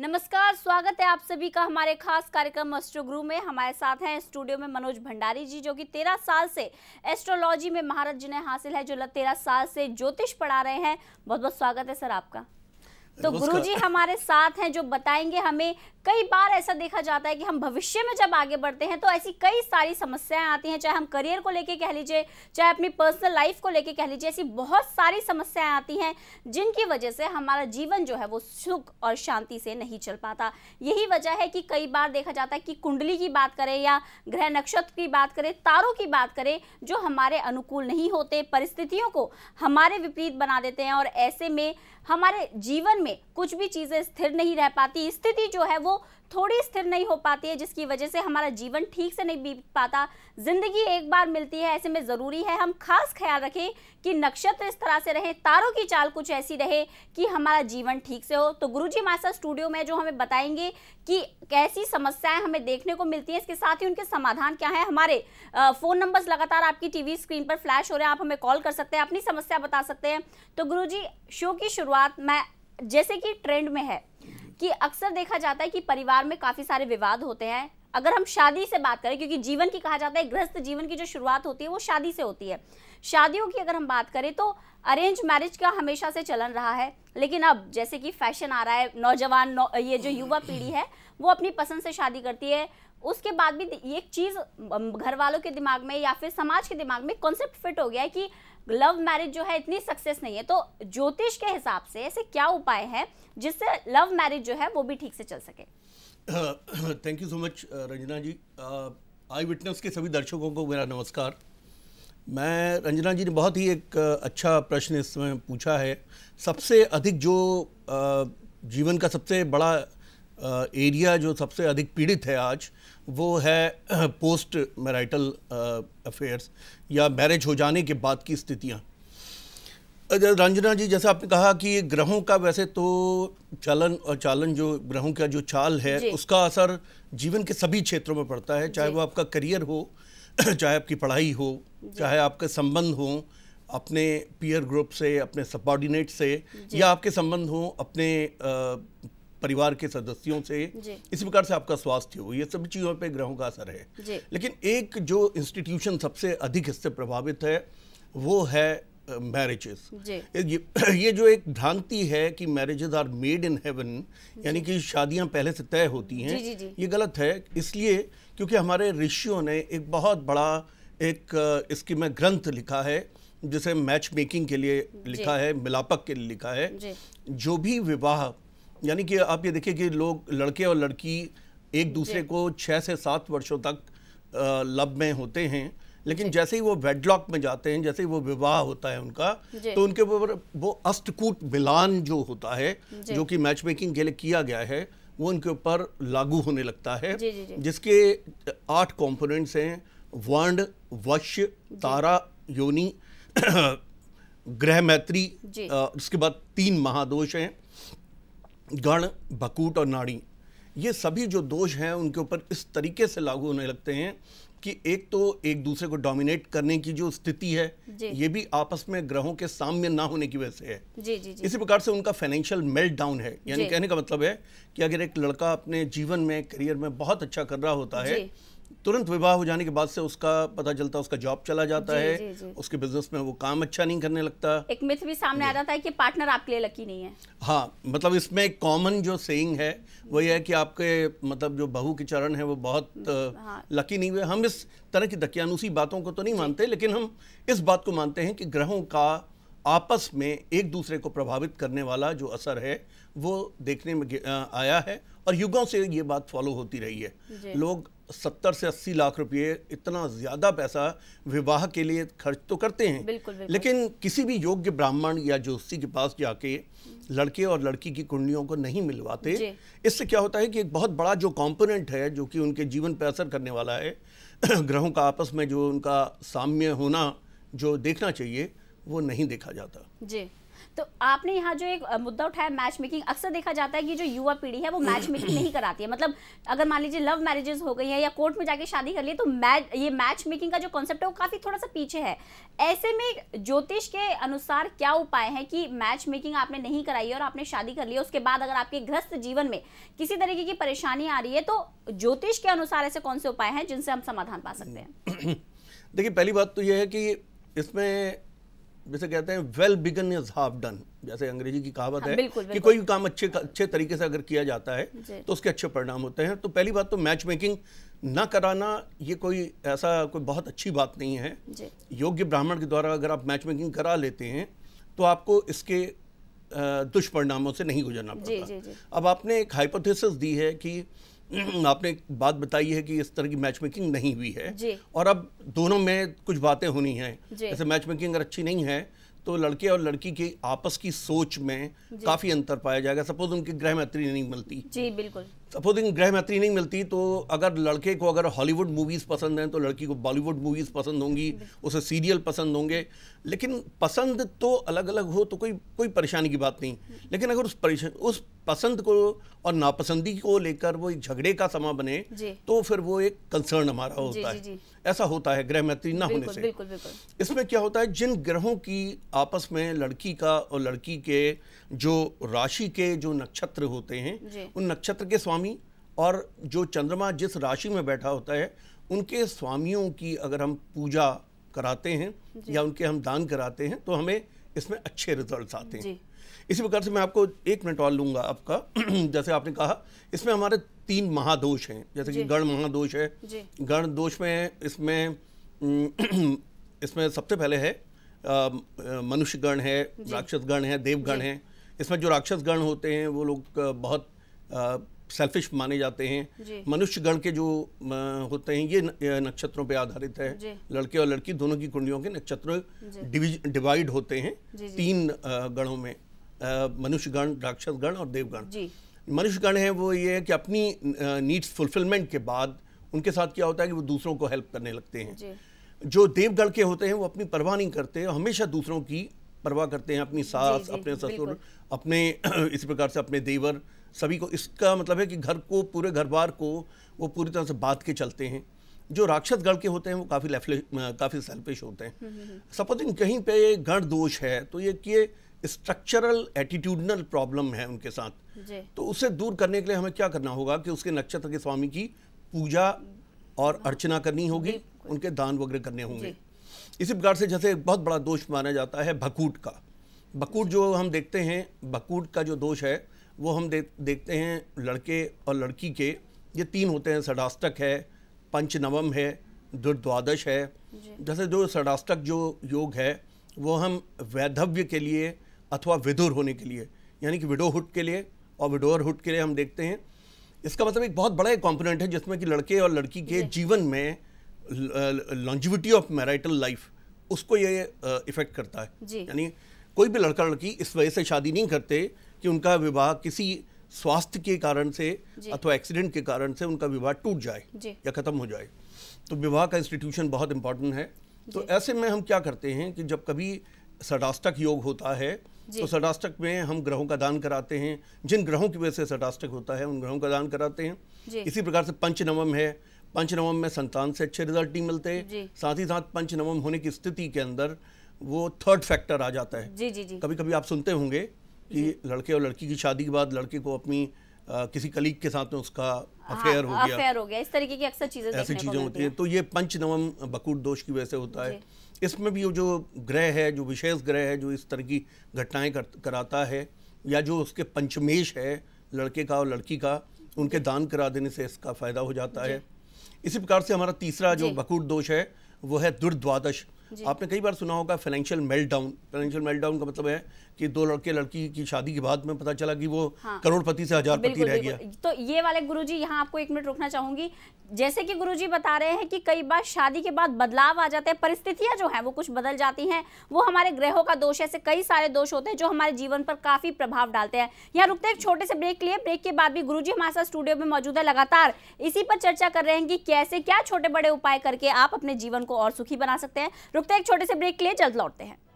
नमस्कार स्वागत है आप सभी का हमारे खास कार्यक्रम एस्ट्रो गुरु में हमारे साथ हैं स्टूडियो में मनोज भंडारी जी जो कि तेरह साल से एस्ट्रोलॉजी में महारत जिन्हें हासिल है जो तेरह साल से ज्योतिष पढ़ा रहे हैं बहुत बहुत स्वागत है सर आपका तो गुरुजी हमारे साथ हैं जो बताएंगे हमें कई बार ऐसा देखा जाता है कि हम भविष्य में जब आगे बढ़ते हैं तो ऐसी कई सारी समस्याएं आती हैं चाहे हम करियर को लेके कह लीजिए चाहे अपनी पर्सनल लाइफ को लेके कह लीजिए ऐसी बहुत सारी समस्याएं आती हैं जिनकी वजह से हमारा जीवन जो है वो सुख और शांति से नहीं चल पाता यही वजह है कि कई बार देखा जाता है कि कुंडली की बात करें या ग्रह नक्षत्र की बात करें तारों की बात करें जो हमारे अनुकूल नहीं होते परिस्थितियों को हमारे विपरीत बना देते हैं और ऐसे में हमारे जीवन में कुछ भी चीज़ें स्थिर नहीं रह पाती स्थिति जो है वो थोड़ी स्थिर नहीं हो पाती है जिसकी वजह से हमारा जीवन ठीक से नहीं बीत पाता ज़िंदगी एक बार मिलती है ऐसे में ज़रूरी है हम खास ख्याल रखें कि नक्षत्र इस तरह से रहे तारों की चाल कुछ ऐसी रहे कि हमारा जीवन ठीक से हो तो गुरु जी मास्टर स्टूडियो में जो हमें बताएंगे कि कैसी समस्याएं हमें देखने को मिलती हैं इसके साथ ही उनके समाधान क्या है हमारे फ़ोन नंबर्स लगातार आपकी टीवी स्क्रीन पर फ्लैश हो रहे हैं आप हमें कॉल कर सकते हैं अपनी समस्या बता सकते हैं तो गुरु जी शो की शुरुआत मैं जैसे कि ट्रेंड में है कि अक्सर देखा जाता है कि परिवार में काफ़ी सारे विवाद होते हैं अगर हम शादी से बात करें क्योंकि जीवन की कहा जाता है गृहस्थ जीवन की जो शुरुआत होती है वो शादी से होती है शादियों की अगर हम बात करें तो अरेंज मैरिज का हमेशा से चलन रहा है लेकिन अब जैसे कि फैशन आ रहा है नौजवान नौ, ये जो युवा पीढ़ी है वो अपनी पसंद से शादी करती है उसके बाद भी ये चीज़ घर वालों के दिमाग में या फिर समाज के दिमाग में कॉन्सेप्ट फिट हो गया है कि लव मैरिज जो है इतनी सक्सेस नहीं है तो ज्योतिष के हिसाब से ऐसे क्या उपाय हैं जिससे लव मैरिज जो है वो भी ठीक से चल सके thank you so much Ranjana ji I uh, witness के सभी दर्शकों को मेरा नमस्कार मैं रंजना जी ने बहुत ही एक uh, अच्छा प्रश्न इसमें पूछा है सबसे अधिक जो uh, जीवन का सबसे बड़ा एरिया जो सबसे अधिक पीड़ित है आज वो है पोस्ट मैराइटल अफेयर्स या मैरिज हो जाने के बाद की स्थितियाँ रंजना जी जैसे आपने कहा कि ग्रहों का वैसे तो चलन और चालन जो ग्रहों का जो चाल है उसका असर जीवन के सभी क्षेत्रों में पड़ता है चाहे वो आपका करियर हो चाहे आपकी पढ़ाई हो चाहे आपके संबंध हो अपने पीयर ग्रुप से अपने सबॉर्डिनेट से या आपके संबंध हो अपने परिवार के सदस्यों से इस प्रकार से आपका स्वास्थ्य हो ये सभी चीज़ों पे ग्रहों का असर है लेकिन एक जो इंस्टीट्यूशन सबसे अधिक इससे प्रभावित है वो है मैरिजेस ये, ये जो एक भ्रांति है कि marriages are made in heaven यानी कि शादियां पहले से तय होती हैं ये गलत है इसलिए क्योंकि हमारे ऋषियों ने एक बहुत बड़ा एक इसकी में ग्रंथ लिखा है जिसे मैच मेकिंग के लिए लिखा है मिलापक के लिए लिखा है जो भी विवाह यानी कि आप ये देखिए कि लोग लड़के और लड़की एक दूसरे को छः से सात वर्षों तक लव में होते हैं लेकिन जैसे ही वो वेडलॉक में जाते हैं जैसे ही वो विवाह होता है उनका तो उनके ऊपर वो अष्टकूट मिलान जो होता है जो कि मैच मेकिंग के लिए किया गया है वो उनके ऊपर लागू होने लगता है जी, जी, जी. जिसके आठ कॉम्पोनेंट्स हैं वर्ण वश्य तारा योनि ग्रह मैत्री उसके बाद तीन महादोष हैं गण बकूट और नाड़ी ये सभी जो दोष हैं उनके ऊपर इस तरीके से लागू होने लगते हैं कि एक तो एक दूसरे को डोमिनेट करने की जो स्थिति है ये भी आपस में ग्रहों के सामने ना होने की वजह से है जी, जी, जी. इसी प्रकार से उनका फाइनेंशियल मेल्ट डाउन है यानी कहने का मतलब है कि अगर एक लड़का अपने जीवन में करियर में बहुत अच्छा कर रहा होता है तुरंत विवाह हो जाने के बाद से उसका पता चलता उसका जॉब चला जाता जी, है जी, जी. उसके बिजनेस में वो काम अच्छा नहीं करने लगता एक मिथ भी सामने आ जाता है कि पार्टनर आपके लिए लकी नहीं है हाँ मतलब इसमें एक कॉमन जो सेइंग है वो ये है कि आपके मतलब जो बहू के चरण है वो बहुत हम्म, हाँ. लकी नहीं हुए हम इस तरह की दकियानुसी बातों को तो नहीं मानते लेकिन हम इस बात को मानते हैं कि ग्रहों का आपस में एक दूसरे को प्रभावित करने वाला जो असर है वो देखने में आया है और युगों से ये बात फॉलो होती रही है लोग सत्तर से अस्सी लाख रुपए इतना ज्यादा पैसा विवाह के लिए खर्च तो करते हैं बिल्कुल, बिल्कुल। लेकिन किसी भी योग्य ब्राह्मण या ज्योतिषी के पास जाके लड़के और लड़की की कुंडलियों को नहीं मिलवाते इससे क्या होता है कि एक बहुत बड़ा जो कंपोनेंट है जो कि उनके जीवन पर असर करने वाला है ग्रहों का आपस में जो उनका साम्य होना जो देखना चाहिए वो नहीं देखा जाता जी तो आपने यहाँ जो एक मुद्दा उठाया मैच मेकिंग अक्सर देखा जाता है कि जो युवा पीढ़ी है वो मैच मेकिंग नहीं कराती है मतलब अगर मान लीजिए लव मैरिजेस हो गई है या कोर्ट में जाके शादी कर लिए तो मैच ये मैच मेकिंग का जो कॉन्सेप्ट है वो काफ़ी थोड़ा सा पीछे है ऐसे में ज्योतिष के अनुसार क्या उपाय है कि मैच मेकिंग आपने नहीं कराई और आपने शादी कर ली उसके बाद अगर आपके ग्रस्त जीवन में किसी तरीके की परेशानी आ रही है तो ज्योतिष के अनुसार ऐसे कौन से उपाय हैं जिनसे हम समाधान पा सकते हैं देखिए पहली बात तो यह है कि इसमें जैसे कहते हैं well begun is half done जैसे अंग्रेजी की कहावत हाँ, है बिल्कुल, बिल्कुल, कि कोई भी काम अच्छे अच्छे तरीके से अगर किया जाता है तो उसके अच्छे परिणाम होते हैं तो पहली बात तो मैच मेकिंग ना कराना ये कोई ऐसा कोई बहुत अच्छी बात नहीं है योग्य ब्राह्मण के द्वारा अगर आप मैच मेकिंग करा लेते हैं तो आपको इसके दुष्परिणामों से नहीं गुजरना पड़ता अब आपने एक हाइपोथेसिस दी है कि आपने बात बताई है कि इस तरह की मैच मेकिंग नहीं हुई है और अब दोनों में कुछ बातें होनी है जैसे मैच मेकिंग अगर अच्छी नहीं है तो लड़के और लड़की के आपस की सोच में काफ़ी अंतर पाया जाएगा सपोज उनकी गृह मैत्री नहीं मिलती जी बिल्कुल सपोज इन गृह मैत्री नहीं मिलती तो अगर लड़के को अगर हॉलीवुड मूवीज़ पसंद हैं तो लड़की को बॉलीवुड मूवीज़ पसंद होंगी उसे सीरियल पसंद होंगे लेकिन पसंद तो अलग अलग हो तो कोई कोई परेशानी की बात नहीं हम्म। लेकिन अगर उस परेशान उस पसंद को और नापसंदी को लेकर वो एक झगड़े का समा बने तो फिर वो एक कंसर्न हमारा होता है ऐसा होता है ग्रह मैत्री ना होने से बिल्कुल बिल्कुल इसमें क्या होता है जिन ग्रहों की आपस में लड़की का और लड़की के जो राशि के जो नक्षत्र होते हैं उन नक्षत्र के स्वामी और जो चंद्रमा जिस राशि में बैठा होता है उनके स्वामियों की अगर हम पूजा कराते हैं या उनके हम दान कराते हैं तो हमें इसमें अच्छे रिजल्ट आते हैं इसी प्रकार से मैं आपको एक मिनट और लूंगा आपका जैसे आपने कहा इसमें हमारे तीन महादोष हैं जैसे कि गण महादोष है गण दोष में इसमें इसमें सबसे पहले है मनुष्य गण है राक्षस गण है देवगण है इसमें जो राक्षस गण होते हैं वो लोग बहुत सेल्फिश माने जाते हैं मनुष्य गण के जो होते हैं ये नक्षत्रों पे आधारित है लड़के और लड़की दोनों की कुंडियों के नक्षत्र डिवाइड होते हैं तीन गणों में मनुष्य गण राक्षस गण और देवगण मनुष्य गण है वो ये है कि अपनी नीड्स फुलफिलमेंट के बाद उनके साथ क्या होता है कि वो दूसरों को हेल्प करने लगते हैं जो देवगण के होते हैं वो अपनी परवाह नहीं करते हमेशा दूसरों की परवाह करते हैं अपनी सास अपने ससुर अपने इसी प्रकार से अपने देवर सभी को इसका मतलब है कि घर को पूरे घर बार को वो पूरी तरह से बात के चलते हैं जो राक्षस गण के होते हैं वो काफ़ी काफ़ी सेल्फिश होते हैं हम्म, हम्म, हम्म। सपोजिंग कहीं पे गण दोष है तो ये कि स्ट्रक्चरल एटीट्यूडनल प्रॉब्लम है उनके साथ तो उसे दूर करने के लिए हमें क्या करना होगा कि उसके नक्षत्र के स्वामी की पूजा और अर्चना करनी होगी उनके दान वगैरह करने होंगे इसी प्रकार से जैसे बहुत बड़ा दोष माना जाता है भकूट का भकूट जो हम देखते हैं भकूट का जो दोष है वो हम दे, देखते हैं लड़के और लड़की के ये तीन होते हैं षडाष्टक है पंचनवम है दुर्द्वादश है जैसे जो षडाष्टक जो योग है वो हम वैधव्य के लिए अथवा विधुर होने के लिए यानी कि विडोहुड के लिए और हुट के लिए हम देखते हैं इसका मतलब एक बहुत बड़ा एक कॉम्पोनेंट है जिसमें कि लड़के और लड़की के जीवन में लॉन्जिविटी ऑफ मैराइटल लाइफ उसको ये इफेक्ट करता है यानी कोई भी लड़का लड़की इस वजह से शादी नहीं करते कि उनका विवाह किसी स्वास्थ्य के कारण से अथवा एक्सीडेंट के कारण से उनका विवाह टूट जाए या ख़त्म हो जाए तो विवाह का इंस्टीट्यूशन बहुत इंपॉर्टेंट है तो ऐसे में हम क्या करते हैं कि जब कभी सडास्टक योग होता है तो सडास्टक में हम ग्रहों का दान कराते हैं जिन ग्रहों की वजह से सडास्टक होता है उन ग्रहों का दान कराते हैं इसी प्रकार से पंचनवम है पंचनवम में संतान से अच्छे रिजल्ट नहीं मिलते साथ ही साथ पंचनवम होने की स्थिति के अंदर वो थर्ड फैक्टर आ जाता है जी जी जी कभी कभी आप सुनते होंगे कि लड़के और लड़की की शादी के बाद लड़के को अपनी आ, किसी कलीग के साथ में उसका अफेयर हाँ, हो गया अफेयर हो गया इस तरीके की अक्सर चीजें ऐसी चीजें होती हैं तो ये पंच नवम बकूट दोष की वजह से होता है इसमें भी जो ग्रह है जो विशेष ग्रह है जो इस तरह की घटनाएं कराता है या जो उसके पंचमेश है लड़के का और लड़की का उनके दान करा देने से इसका फायदा हो जाता है इसी प्रकार से हमारा तीसरा जो बकूट दोष है वो है दुर्द्वादश आपने कई बार सुना होगा फाइनेंशियल मेल्टडाउन फाइनेंशियल मेल्टडाउन का मतलब है कि दो लड़के लड़की की शादी के बाद में पता चला कि वो हाँ, करोड़पति से पति रह गया तो ये वाले गुरुजी यहाँ आपको एक मिनट रुकना चाहूंगी जैसे कि गुरुजी बता रहे हैं कि कई बार शादी के बाद बदलाव आ जाते हैं परिस्थितियां जो है वो कुछ बदल जाती हैं वो हमारे ग्रहों का दोष ऐसे कई सारे दोष होते हैं जो हमारे जीवन पर काफी प्रभाव डालते हैं यहाँ रुकते हैं एक छोटे से ब्रेक लिए ब्रेक के बाद भी जी हमारे साथ स्टूडियो में मौजूद है लगातार इसी पर चर्चा कर रहे हैं कि कैसे क्या छोटे बड़े उपाय करके आप अपने जीवन को और सुखी बना सकते हैं रुकते हैं एक छोटे से ब्रेक के लिए जल्द लौटते हैं